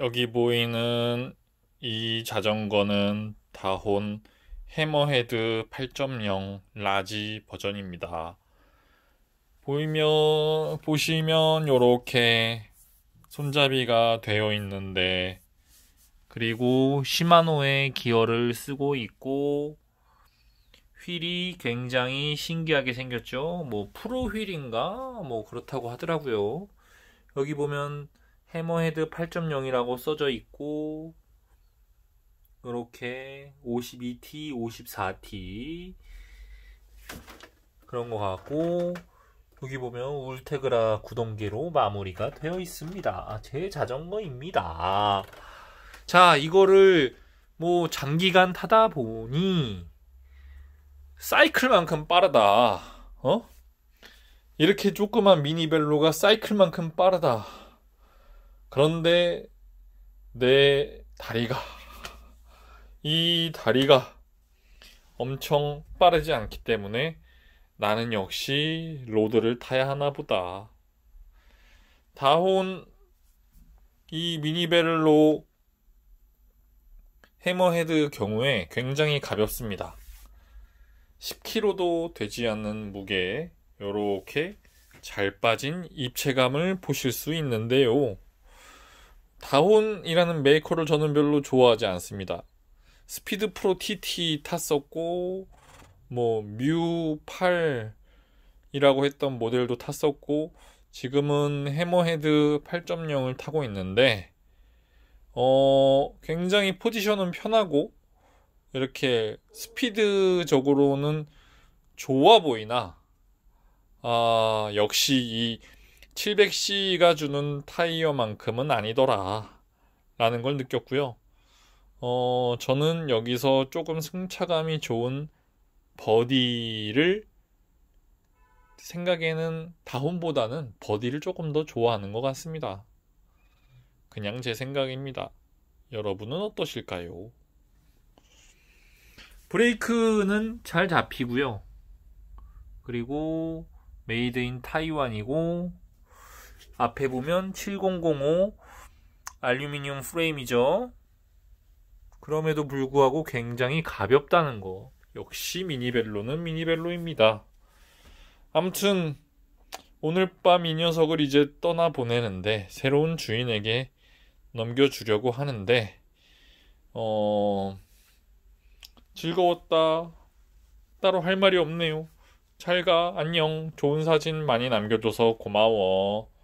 여기 보이는 이 자전거는 다혼 해머헤드 8.0 라지 버전입니다. 보이면 보시면 이렇게 손잡이가 되어 있는데 그리고 시마노의 기어를 쓰고 있고 휠이 굉장히 신기하게 생겼죠. 뭐 프로 휠인가 뭐 그렇다고 하더라고요. 여기 보면 해머헤드 8.0이라고 써져 있고 이렇게 52T, 54T 그런 거 같고 여기 보면 울테그라 구동계로 마무리가 되어 있습니다. 아, 제 자전거입니다. 자, 이거를 뭐 장기간 타다 보니 사이클만큼 빠르다. 어? 이렇게 조그만 미니벨로가 사이클만큼 빠르다. 그런데 내 다리가 이 다리가 엄청 빠르지 않기 때문에 나는 역시 로드를 타야 하나 보다. 다혼 이미니벨로 해머헤드 경우에 굉장히 가볍습니다. 10kg도 되지 않는 무게에 이렇게 잘 빠진 입체감을 보실 수 있는데요. 다혼이라는 메이커를 저는 별로 좋아하지 않습니다. 스피드 프로 TT 탔었고 뭐 뮤 8이라고 했던 모델도 탔었고 지금은 해머헤드 8.0을 타고 있는데 어 굉장히 포지션은 편하고 이렇게 스피드적으로는 좋아 보이나 아 역시 이 700C가 주는 타이어만큼은 아니더라. 라는 걸 느꼈고요. 어, 저는 여기서 조금 승차감이 좋은 버디를 생각에는 다운보다는 버디를 조금 더 좋아하는 것 같습니다. 그냥 제 생각입니다. 여러분은 어떠실까요? 브레이크는 잘 잡히고요. 그리고 메이드 인 타이완이고 앞에 보면 7005 알루미늄 프레임이죠. 그럼에도 불구하고 굉장히 가볍다는 거. 역시 미니벨로는 미니벨로입니다. 암튼 오늘 밤 이 녀석을 이제 떠나보내는데 새로운 주인에게 넘겨주려고 하는데 어 즐거웠다 따로 할 말이 없네요 잘가 안녕 좋은 사진 많이 남겨줘서 고마워